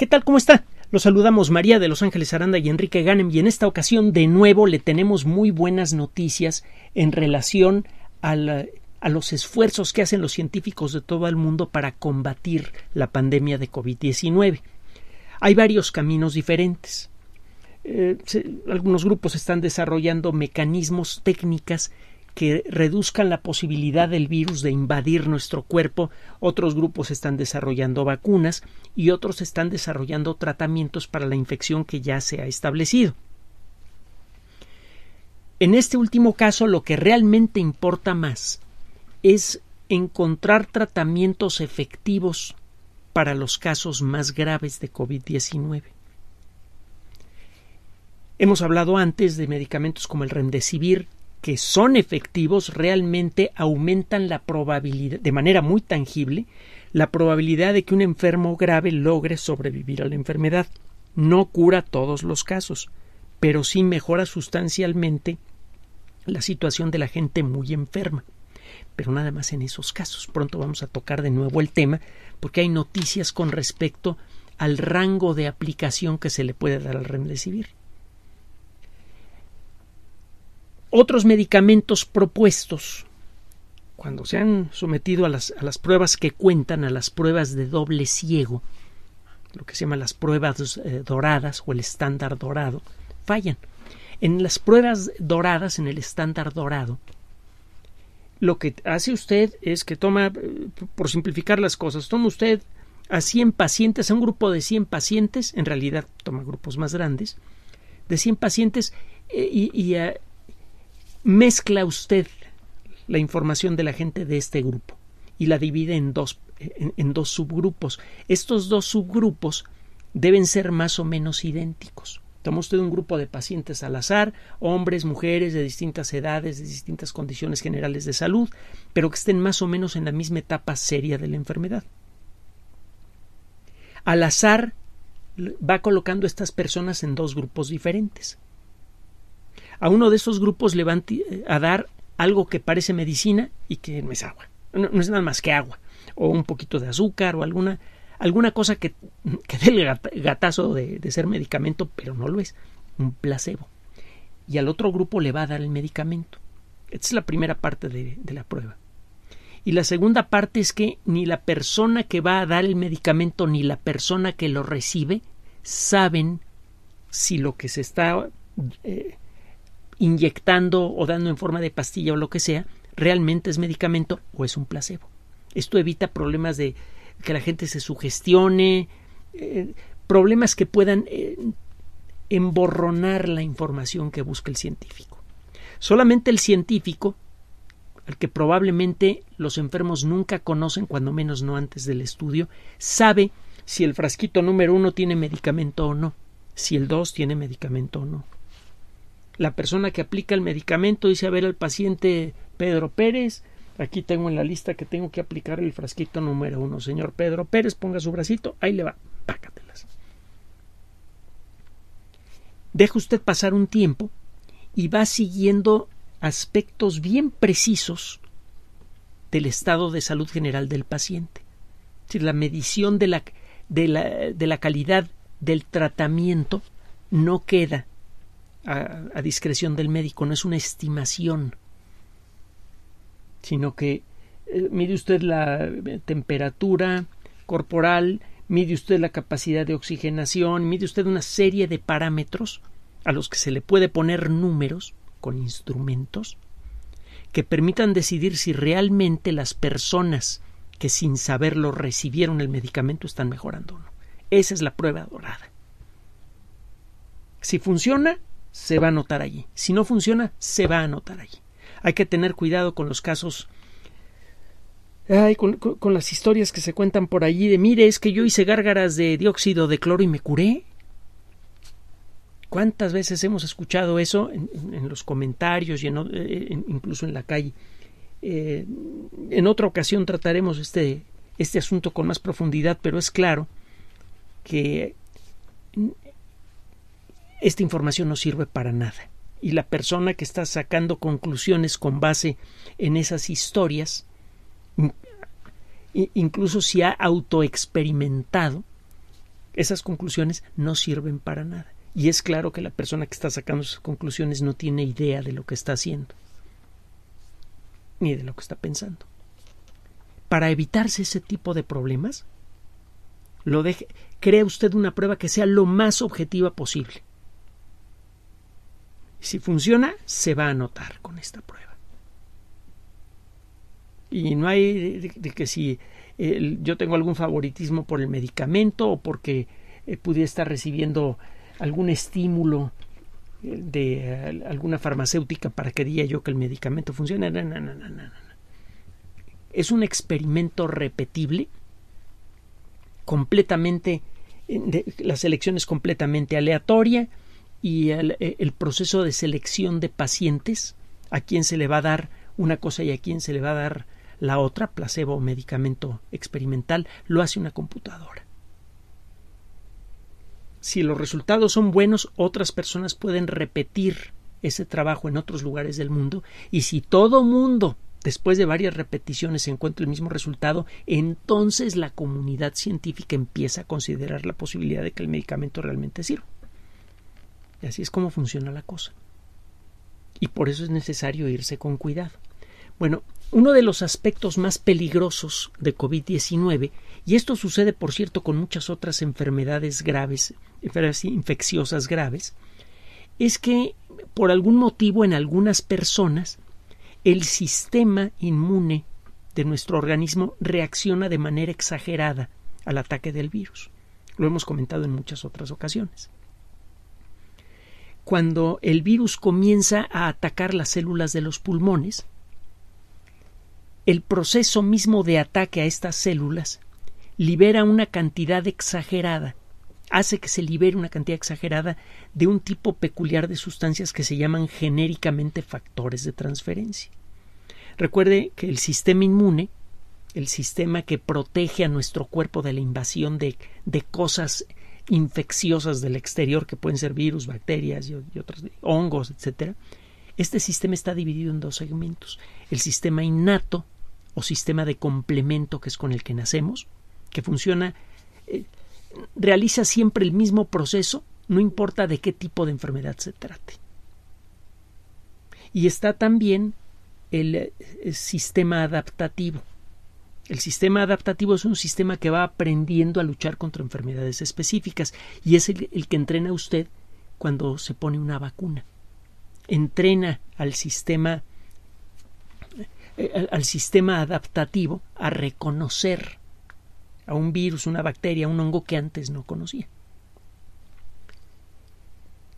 ¿Qué tal? ¿Cómo está? Los saludamos María de Los Ángeles Aranda y Enrique Ganem y en esta ocasión de nuevo le tenemos muy buenas noticias en relación a, los esfuerzos que hacen los científicos de todo el mundo para combatir la pandemia de COVID-19. Hay varios caminos diferentes. Eh, algunos grupos están desarrollando mecanismos, técnicas que reduzcan la posibilidad del virus de invadir nuestro cuerpo. Otros grupos están desarrollando vacunas y otros están desarrollando tratamientos para la infección que ya se ha establecido. En este último caso, lo que realmente importa más es encontrar tratamientos efectivos para los casos más graves de COVID-19. Hemos hablado antes de medicamentos como el remdesivir, que son efectivos realmente aumentan la probabilidad, de manera muy tangible, la probabilidad de que un enfermo grave logre sobrevivir a la enfermedad. No cura todos los casos, pero sí mejora sustancialmente la situación de la gente muy enferma. Pero nada más en esos casos. Pronto vamos a tocar de nuevo el tema porque hay noticias con respecto al rango de aplicación que se le puede dar al remdesivir. otros medicamentos propuestos, cuando se han sometido a las, pruebas que cuentan, a las pruebas de doble ciego, lo que se llama las pruebas eh, doradas o el estándar dorado, fallan. En las pruebas doradas, en el estándar dorado, lo que hace usted es que toma, eh, por simplificar las cosas, toma usted a 100 pacientes, a un grupo de 100 pacientes, en realidad toma grupos más grandes, de 100 pacientes eh, y, y, mezcla usted la información de la gente de este grupo y la divide en dos, en, dos subgrupos. Estos dos subgrupos deben ser más o menos idénticos. Toma usted un grupo de pacientes al azar, hombres, mujeres de distintas edades, de distintas condiciones generales de salud, pero que estén más o menos en la misma etapa seria de la enfermedad. Al azar va colocando estas personas en dos grupos diferentes a uno de esos grupos le van a dar algo que parece medicina y que no es agua, no, es nada más que agua, o un poquito de azúcar o alguna, alguna cosa que, que dé el gatazo de, ser medicamento, pero no lo es, un placebo. Y al otro grupo le va a dar el medicamento. Esta es la primera parte de, la prueba. Y la segunda parte es que ni la persona que va a dar el medicamento ni la persona que lo recibe saben si lo que se está eh, inyectando o dando en forma de pastilla o lo que sea, realmente es medicamento o es un placebo. Esto evita problemas de que la gente se sugestione, eh, problemas que puedan eh, emborronar la información que busca el científico. Solamente el científico, al que probablemente los enfermos nunca conocen, cuando menos no antes del estudio, sabe si el frasquito número uno tiene medicamento o no, si el dos tiene medicamento o no la persona que aplica el medicamento dice a ver al paciente Pedro Pérez, aquí tengo en la lista que tengo que aplicar el frasquito número uno, señor Pedro Pérez, ponga su bracito, ahí le va, pácatelas. Deja usted pasar un tiempo y va siguiendo aspectos bien precisos del estado de salud general del paciente. Es la medición de la, de la calidad del tratamiento no queda a, discreción del médico, no es una estimación, sino que eh, mide usted la eh, temperatura corporal, mide usted la capacidad de oxigenación, mide usted una serie de parámetros a los que se le puede poner números con instrumentos que permitan decidir si realmente las personas que sin saberlo recibieron el medicamento están mejorando o no. Esa es la prueba dorada. Si funciona, se va a notar allí. Si no funciona, se va a notar allí. Hay que tener cuidado con los casos. con, las historias que se cuentan por allí de mire, es que yo hice gárgaras de dióxido de cloro y me curé. ¿Cuántas veces hemos escuchado eso en, los comentarios y eh, incluso en la calle? Eh, en otra ocasión trataremos este, este asunto con más profundidad, pero es claro que esta información no sirve para nada. Y la persona que está sacando conclusiones con base en esas historias, incluso si ha autoexperimentado, esas conclusiones no sirven para nada. Y es claro que la persona que está sacando sus conclusiones no tiene idea de lo que está haciendo, ni de lo que está pensando. Para evitarse ese tipo de problemas, lo deje, crea usted una prueba que sea lo más objetiva posible. Si funciona, se va a notar con esta prueba. Y no hay de, que si yo tengo algún favoritismo por el medicamento o porque eh, pudiera estar recibiendo algún estímulo eh, de alguna farmacéutica para que diga yo que el medicamento funciona. No, no, no, es un experimento repetible, completamente, eh, la selección es completamente aleatoria, y eh, el, proceso de selección de pacientes, a quién se le va a dar una cosa y a quién se le va a dar la otra, placebo o medicamento experimental, lo hace una computadora. Si los resultados son buenos, otras personas pueden repetir ese trabajo en otros lugares del mundo y si todo mundo después de varias repeticiones encuentra el mismo resultado, entonces la comunidad científica empieza a considerar la posibilidad de que el medicamento realmente sirva. Y así es como funciona la cosa. Y por eso es necesario irse con cuidado. Bueno, uno de los aspectos más peligrosos de COVID-19, y esto sucede por cierto con muchas otras enfermedades graves, enfermedades infecciosas graves, es que por algún motivo en algunas personas el sistema inmune de nuestro organismo reacciona de manera exagerada al ataque del virus. Lo hemos comentado en muchas otras ocasiones cuando el virus comienza a atacar las células de los pulmones, el proceso mismo de ataque a estas células libera una cantidad exagerada, hace que se libere una cantidad exagerada de un tipo peculiar de sustancias que se llaman genéricamente factores de transferencia. Recuerde que el sistema inmune, el sistema que protege a nuestro cuerpo de la invasión de, de cosas infecciosas del exterior que pueden ser virus, bacterias y, otros hongos, etcétera. Este sistema está dividido en dos segmentos: el sistema innato o sistema de complemento que es con el que nacemos, que funciona, eh, realiza siempre el mismo proceso, no importa de qué tipo de enfermedad se trate. Y está también el eh, sistema adaptativo, el sistema adaptativo es un sistema que va aprendiendo a luchar contra enfermedades específicas y es el, que entrena a usted cuando se pone una vacuna. Entrena al sistema eh, eh, al sistema adaptativo a reconocer a un virus, una bacteria, un hongo que antes no conocía.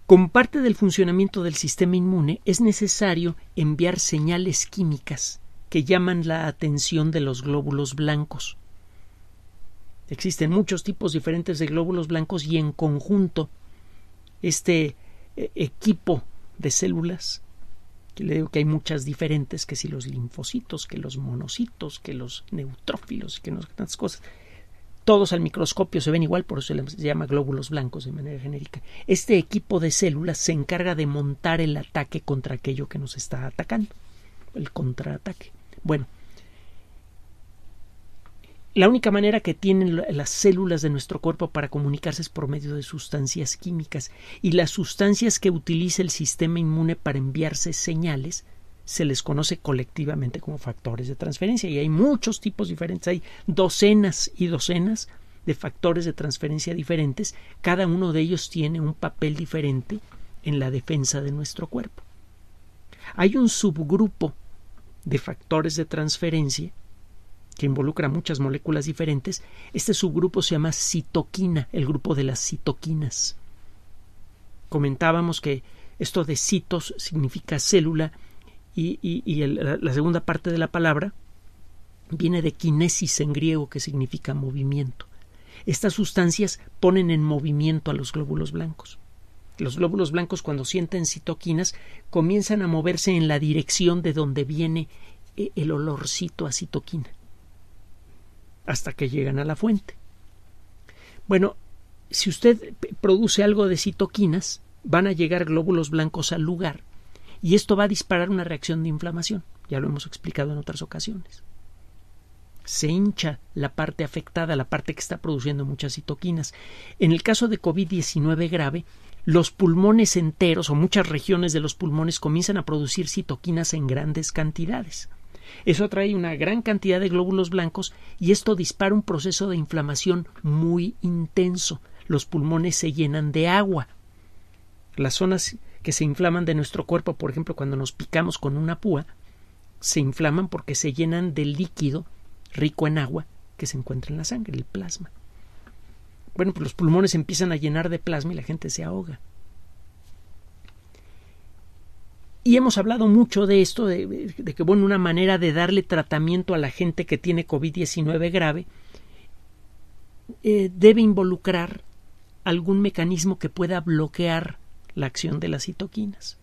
Con parte del funcionamiento del sistema inmune es necesario enviar señales químicas que llaman la atención de los glóbulos blancos. Existen muchos tipos diferentes de glóbulos blancos y en conjunto este eh, equipo de células, que le digo que hay muchas diferentes, que si los linfocitos, que los monocitos, que los neutrófilos, que no tantas cosas, todos al microscopio se ven igual, por eso se llama glóbulos blancos de manera genérica. Este equipo de células se encarga de montar el ataque contra aquello que nos está atacando, el contraataque. Bueno, la única manera que tienen las células de nuestro cuerpo para comunicarse es por medio de sustancias químicas y las sustancias que utiliza el sistema inmune para enviarse señales se les conoce colectivamente como factores de transferencia y hay muchos tipos diferentes, hay docenas y docenas de factores de transferencia diferentes, cada uno de ellos tiene un papel diferente en la defensa de nuestro cuerpo. Hay un subgrupo de factores de transferencia que involucra muchas moléculas diferentes, este subgrupo se llama citoquina, el grupo de las citoquinas. Comentábamos que esto de citos significa célula y, la segunda parte de la palabra viene de kinesis en griego que significa movimiento. Estas sustancias ponen en movimiento a los glóbulos blancos. Los glóbulos blancos cuando sienten citoquinas comienzan a moverse en la dirección de donde viene eh, el olorcito a citoquina hasta que llegan a la fuente. Bueno, si usted produce algo de citoquinas, van a llegar glóbulos blancos al lugar y esto va a disparar una reacción de inflamación. Ya lo hemos explicado en otras ocasiones. Se hincha la parte afectada, la parte que está produciendo muchas citoquinas. En el caso de COVID-19 grave, los pulmones enteros o muchas regiones de los pulmones comienzan a producir citoquinas en grandes cantidades. Eso atrae una gran cantidad de glóbulos blancos y esto dispara un proceso de inflamación muy intenso. Los pulmones se llenan de agua. Las zonas que se inflaman de nuestro cuerpo, por ejemplo, cuando nos picamos con una púa, se inflaman porque se llenan de líquido rico en agua que se encuentra en la sangre, el plasma. Bueno, pues los pulmones empiezan a llenar de plasma y la gente se ahoga. Y hemos hablado mucho de esto, de, que, bueno, una manera de darle tratamiento a la gente que tiene COVID-19 grave eh, debe involucrar algún mecanismo que pueda bloquear la acción de las citoquinas.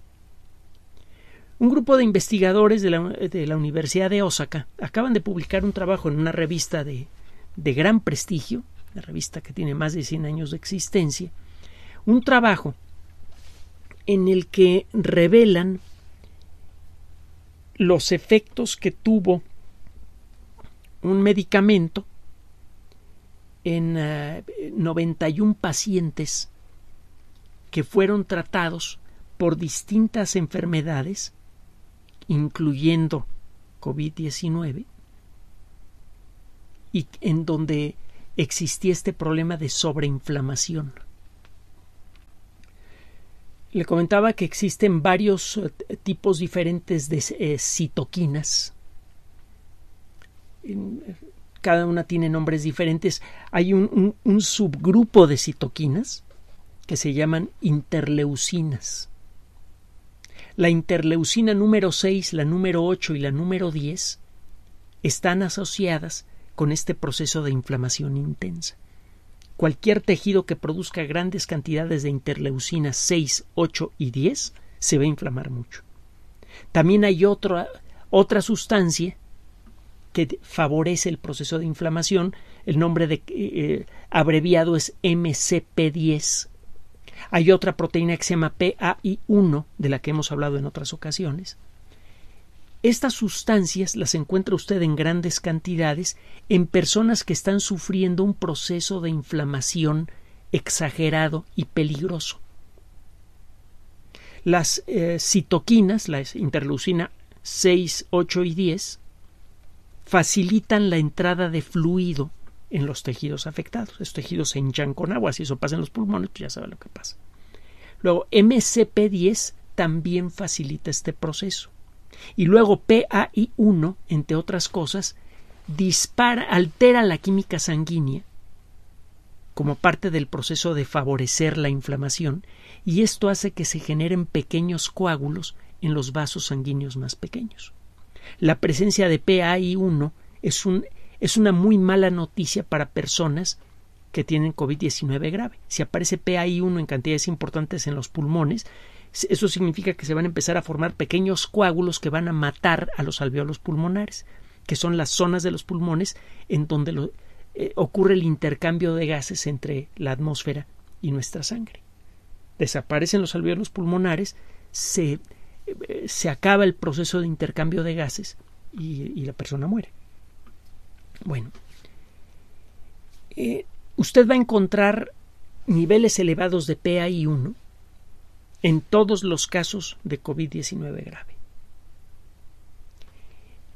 Un grupo de investigadores de la, de la, Universidad de Osaka acaban de publicar un trabajo en una revista de, de gran prestigio la revista que tiene más de 100 años de existencia, un trabajo en el que revelan los efectos que tuvo un medicamento en 91 eh, pacientes que fueron tratados por distintas enfermedades, incluyendo COVID-19, y en donde existía este problema de sobreinflamación. Le comentaba que existen varios eh, tipos diferentes de eh, citoquinas. Eh, cada una tiene nombres diferentes. Hay un, un subgrupo de citoquinas que se llaman interleucinas. La interleucina número 6, la número 8 y la número 10 están asociadas con este proceso de inflamación intensa. Cualquier tejido que produzca grandes cantidades de interleucina 6, 8 y 10 se va a inflamar mucho. También hay otra, otra sustancia que favorece el proceso de inflamación. El nombre de, eh, eh, abreviado es MCP10. Hay otra proteína que se llama PAI1, de la que hemos hablado en otras ocasiones, estas sustancias las encuentra usted en grandes cantidades en personas que están sufriendo un proceso de inflamación exagerado y peligroso. Las eh, citoquinas, la interleucina 6, 8 y 10, facilitan la entrada de fluido en los tejidos afectados. Los tejidos se hinchan con agua, si eso pasa en los pulmones, pues ya sabe lo que pasa. Luego, MCP10 también facilita este proceso. Y luego PAI1, entre otras cosas, dispara, altera la química sanguínea como parte del proceso de favorecer la inflamación y esto hace que se generen pequeños coágulos en los vasos sanguíneos más pequeños. La presencia de PAI1 es, es una muy mala noticia para personas que tienen COVID-19 grave. Si aparece PAI1 en cantidades importantes en los pulmones, eso significa que se van a empezar a formar pequeños coágulos que van a matar a los alveolos pulmonares, que son las zonas de los pulmones en donde eh, ocurre el intercambio de gases entre la atmósfera y nuestra sangre. Desaparecen los alveolos pulmonares, se, eh, se acaba el proceso de intercambio de gases y, la persona muere. Bueno, eh, usted va a encontrar niveles elevados de PAI1 en todos los casos de COVID-19 grave.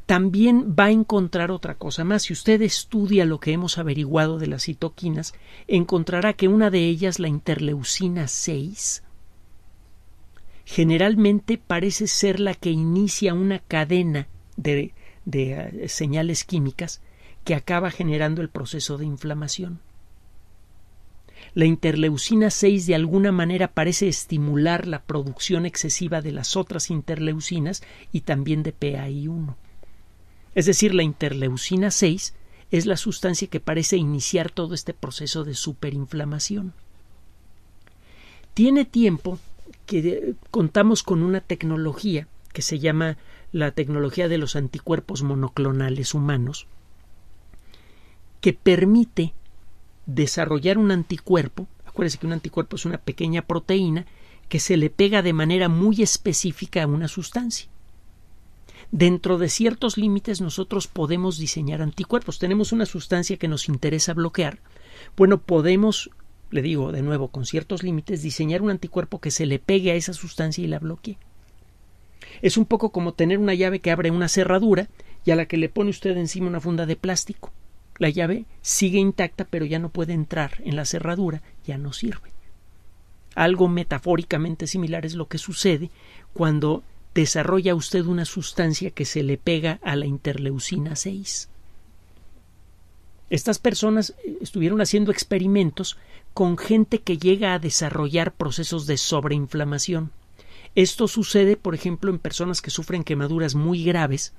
También va a encontrar otra cosa más. Si usted estudia lo que hemos averiguado de las citoquinas, encontrará que una de ellas, la interleucina 6, generalmente parece ser la que inicia una cadena de, eh, señales químicas que acaba generando el proceso de inflamación. La interleucina 6 de alguna manera parece estimular la producción excesiva de las otras interleucinas y también de PAI1. Es decir, la interleucina 6 es la sustancia que parece iniciar todo este proceso de superinflamación. Tiene tiempo que eh, contamos con una tecnología que se llama la tecnología de los anticuerpos monoclonales humanos, que permite desarrollar un anticuerpo. acuérdese que un anticuerpo es una pequeña proteína que se le pega de manera muy específica a una sustancia. Dentro de ciertos límites nosotros podemos diseñar anticuerpos. Tenemos una sustancia que nos interesa bloquear. Bueno, podemos, le digo de nuevo, con ciertos límites, diseñar un anticuerpo que se le pegue a esa sustancia y la bloquee. Es un poco como tener una llave que abre una cerradura y a la que le pone usted encima una funda de plástico. La llave sigue intacta pero ya no puede entrar en la cerradura, ya no sirve. Algo metafóricamente similar es lo que sucede cuando desarrolla usted una sustancia que se le pega a la interleucina 6. Estas personas eh, estuvieron haciendo experimentos con gente que llega a desarrollar procesos de sobreinflamación. Esto sucede, por ejemplo, en personas que sufren quemaduras muy graves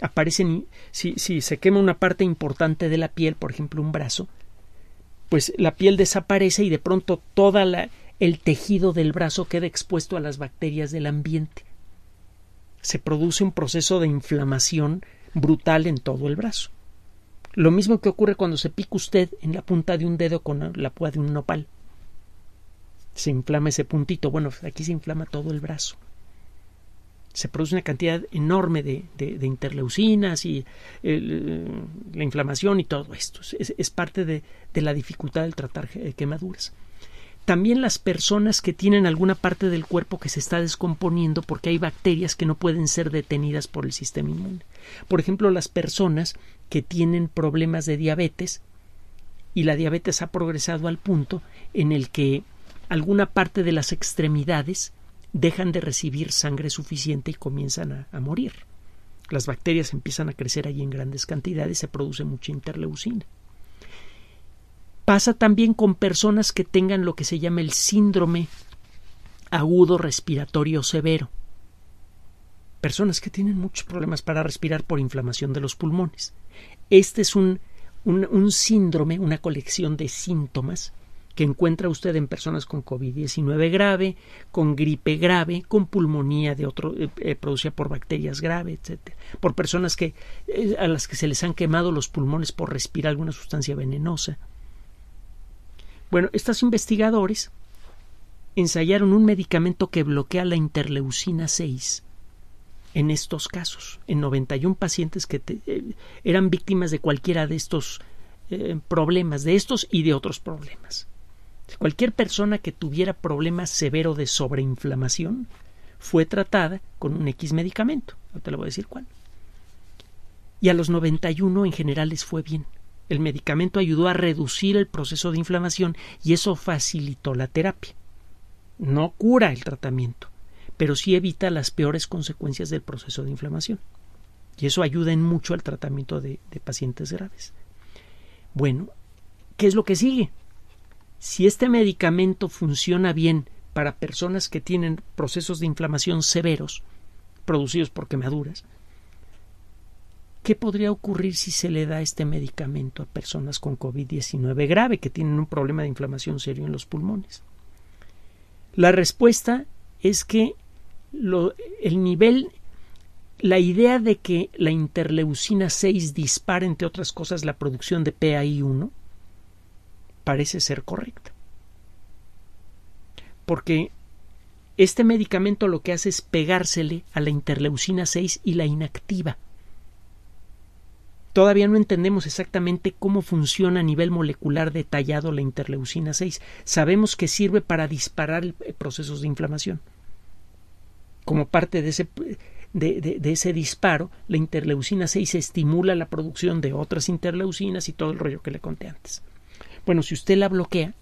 aparecen, si, si se quema una parte importante de la piel, por ejemplo un brazo, pues la piel desaparece y de pronto todo el tejido del brazo queda expuesto a las bacterias del ambiente. Se produce un proceso de inflamación brutal en todo el brazo. Lo mismo que ocurre cuando se pica usted en la punta de un dedo con la púa de un nopal. Se inflama ese puntito. Bueno, aquí se inflama todo el brazo se produce una cantidad enorme de, interleucinas y eh, la inflamación y todo esto. Es, parte de, de, la dificultad del tratar quemaduras. También las personas que tienen alguna parte del cuerpo que se está descomponiendo porque hay bacterias que no pueden ser detenidas por el sistema inmune. Por ejemplo, las personas que tienen problemas de diabetes y la diabetes ha progresado al punto en el que alguna parte de las extremidades dejan de recibir sangre suficiente y comienzan a, morir. Las bacterias empiezan a crecer allí en grandes cantidades, se produce mucha interleucina. Pasa también con personas que tengan lo que se llama el síndrome agudo respiratorio severo. Personas que tienen muchos problemas para respirar por inflamación de los pulmones. Este es un, un síndrome, una colección de síntomas que encuentra usted en personas con COVID-19 grave, con gripe grave, con pulmonía de otro eh, eh, producida por bacterias graves, etcétera, por personas que eh, a las que se les han quemado los pulmones por respirar alguna sustancia venenosa. Bueno, estos investigadores ensayaron un medicamento que bloquea la interleucina 6 en estos casos, en 91 pacientes que eran víctimas de cualquiera de estos problemas, de estos y de otros problemas. Cualquier persona que tuviera problemas severos de sobreinflamación fue tratada con un X medicamento. te le voy a decir cuál. Y a los 91 en general les fue bien. El medicamento ayudó a reducir el proceso de inflamación y eso facilitó la terapia. No cura el tratamiento, pero sí evita las peores consecuencias del proceso de inflamación. Y eso ayuda en mucho al tratamiento de, de pacientes graves. Bueno, ¿qué es lo que sigue? si este medicamento funciona bien para personas que tienen procesos de inflamación severos, producidos por quemaduras, ¿qué podría ocurrir si se le da este medicamento a personas con COVID-19 grave que tienen un problema de inflamación serio en los pulmones? La respuesta es que el nivel, la idea de que la interleucina 6 dispara, entre otras cosas, la producción de PAI1, parece ser correcta. Porque este medicamento lo que hace es pegársele a la interleucina 6 y la inactiva. Todavía no entendemos exactamente cómo funciona a nivel molecular detallado la interleucina 6. Sabemos que sirve para disparar eh, procesos de inflamación. Como parte de ese, de, ese disparo, la interleucina 6 estimula la producción de otras interleucinas y todo el rollo que le conté antes. Bueno, si usted la bloquea,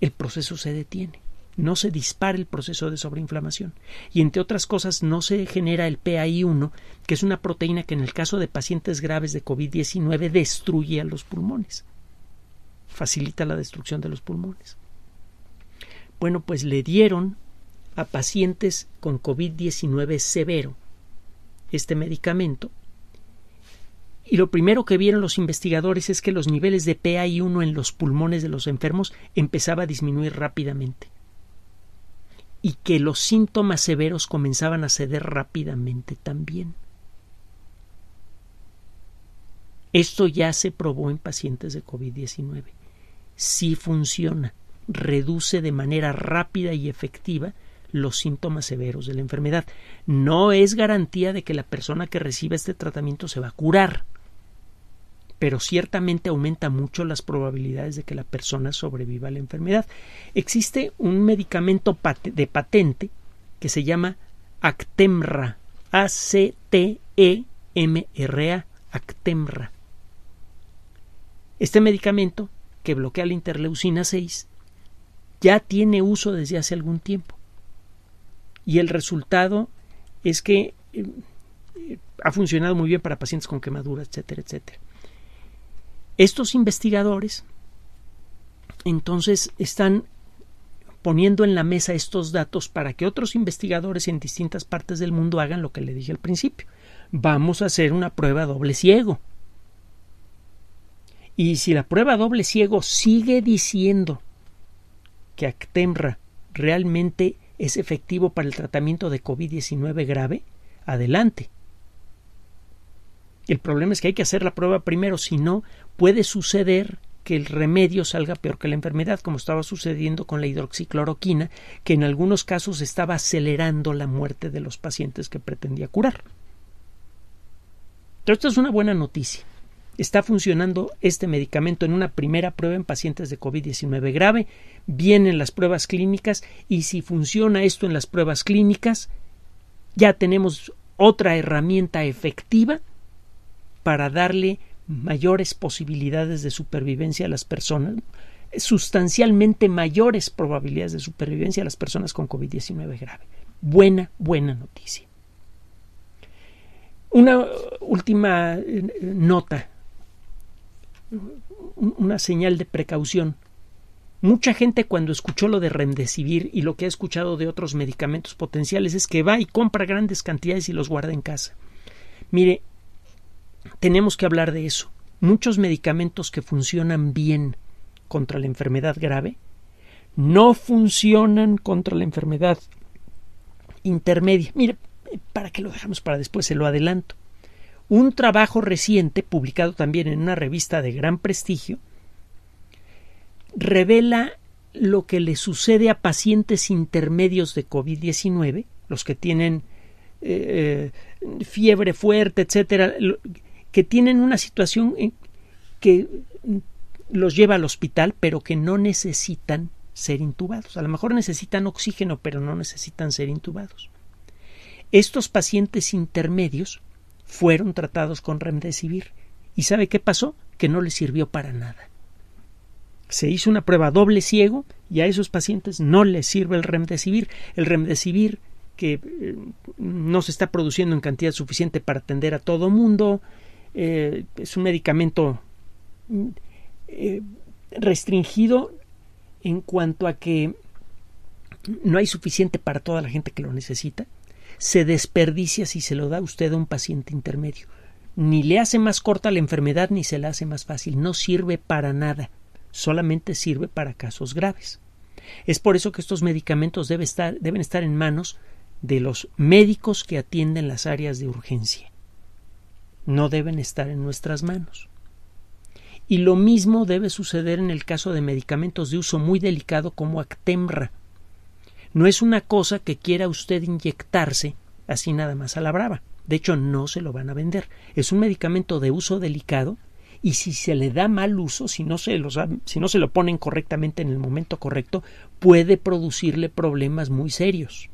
el proceso se detiene, no se dispara el proceso de sobreinflamación y entre otras cosas no se genera el PAI1, que es una proteína que en el caso de pacientes graves de COVID-19 destruye a los pulmones, facilita la destrucción de los pulmones. Bueno, pues le dieron a pacientes con COVID-19 severo este medicamento y lo primero que vieron los investigadores es que los niveles de PAI1 en los pulmones de los enfermos empezaba a disminuir rápidamente y que los síntomas severos comenzaban a ceder rápidamente también. Esto ya se probó en pacientes de COVID-19. Sí funciona, reduce de manera rápida y efectiva los síntomas severos de la enfermedad. No es garantía de que la persona que reciba este tratamiento se va a curar pero ciertamente aumenta mucho las probabilidades de que la persona sobreviva a la enfermedad. Existe un medicamento de patente que se llama Actemra, A-C-T-E-M-R-A, e Actemra. Este medicamento, que bloquea la interleucina 6, ya tiene uso desde hace algún tiempo. Y el resultado es que eh, eh, ha funcionado muy bien para pacientes con quemadura, etcétera, etcétera. Estos investigadores entonces están poniendo en la mesa estos datos para que otros investigadores en distintas partes del mundo hagan lo que le dije al principio. Vamos a hacer una prueba doble ciego. Y si la prueba doble ciego sigue diciendo que Actemra realmente es efectivo para el tratamiento de COVID-19 grave, adelante. El problema es que hay que hacer la prueba primero, si no, puede suceder que el remedio salga peor que la enfermedad, como estaba sucediendo con la hidroxicloroquina, que en algunos casos estaba acelerando la muerte de los pacientes que pretendía curar. Pero esta es una buena noticia. Está funcionando este medicamento en una primera prueba en pacientes de COVID-19 grave, vienen las pruebas clínicas y si funciona esto en las pruebas clínicas, ya tenemos otra herramienta efectiva para darle mayores posibilidades de supervivencia a las personas, sustancialmente mayores probabilidades de supervivencia a las personas con COVID-19 grave. Buena, buena noticia. Una última eh, nota, una señal de precaución. Mucha gente cuando escuchó lo de Remdesivir y lo que ha escuchado de otros medicamentos potenciales es que va y compra grandes cantidades y los guarda en casa. Mire, tenemos que hablar de eso. Muchos medicamentos que funcionan bien contra la enfermedad grave no funcionan contra la enfermedad intermedia. Mire, para que lo dejamos para después, se lo adelanto. Un trabajo reciente, publicado también en una revista de gran prestigio, revela lo que le sucede a pacientes intermedios de COVID-19, los que tienen eh, eh, fiebre fuerte, etcétera, que tienen una situación que los lleva al hospital, pero que no necesitan ser intubados. A lo mejor necesitan oxígeno, pero no necesitan ser intubados. Estos pacientes intermedios fueron tratados con remdesivir. ¿Y sabe qué pasó? Que no les sirvió para nada. Se hizo una prueba doble ciego y a esos pacientes no les sirve el remdesivir. El remdesivir que eh, no se está produciendo en cantidad suficiente para atender a todo mundo, eh, es un medicamento eh, restringido en cuanto a que no hay suficiente para toda la gente que lo necesita. Se desperdicia si se lo da usted a un paciente intermedio. Ni le hace más corta la enfermedad ni se la hace más fácil. No sirve para nada. Solamente sirve para casos graves. Es por eso que estos medicamentos deben estar en manos de los médicos que atienden las áreas de urgencia no deben estar en nuestras manos. Y lo mismo debe suceder en el caso de medicamentos de uso muy delicado como Actemra. No es una cosa que quiera usted inyectarse así nada más a la brava. De hecho, no se lo van a vender. Es un medicamento de uso delicado y si se le da mal uso, si no se, si no se lo ponen correctamente en el momento correcto, puede producirle problemas muy serios.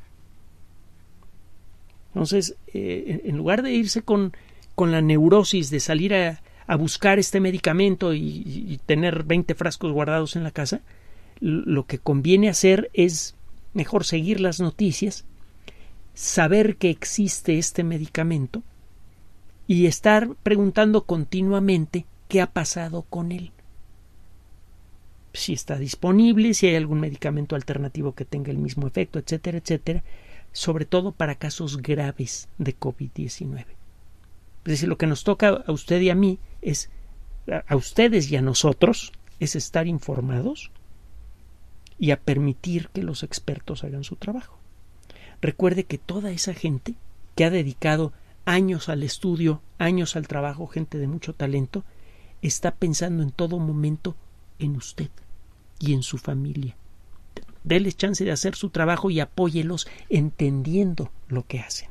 Entonces, eh, en lugar de irse con con la neurosis de salir a, buscar este medicamento y, y, tener 20 frascos guardados en la casa, lo que conviene hacer es mejor seguir las noticias, saber que existe este medicamento y estar preguntando continuamente qué ha pasado con él. Si está disponible, si hay algún medicamento alternativo que tenga el mismo efecto, etcétera, etcétera, sobre todo para casos graves de COVID-19. Es decir, lo que nos toca a usted y a mí es, a ustedes y a nosotros, es estar informados y a permitir que los expertos hagan su trabajo. Recuerde que toda esa gente que ha dedicado años al estudio, años al trabajo, gente de mucho talento, está pensando en todo momento en usted y en su familia. Deles chance de hacer su trabajo y apóyelos entendiendo lo que hacen.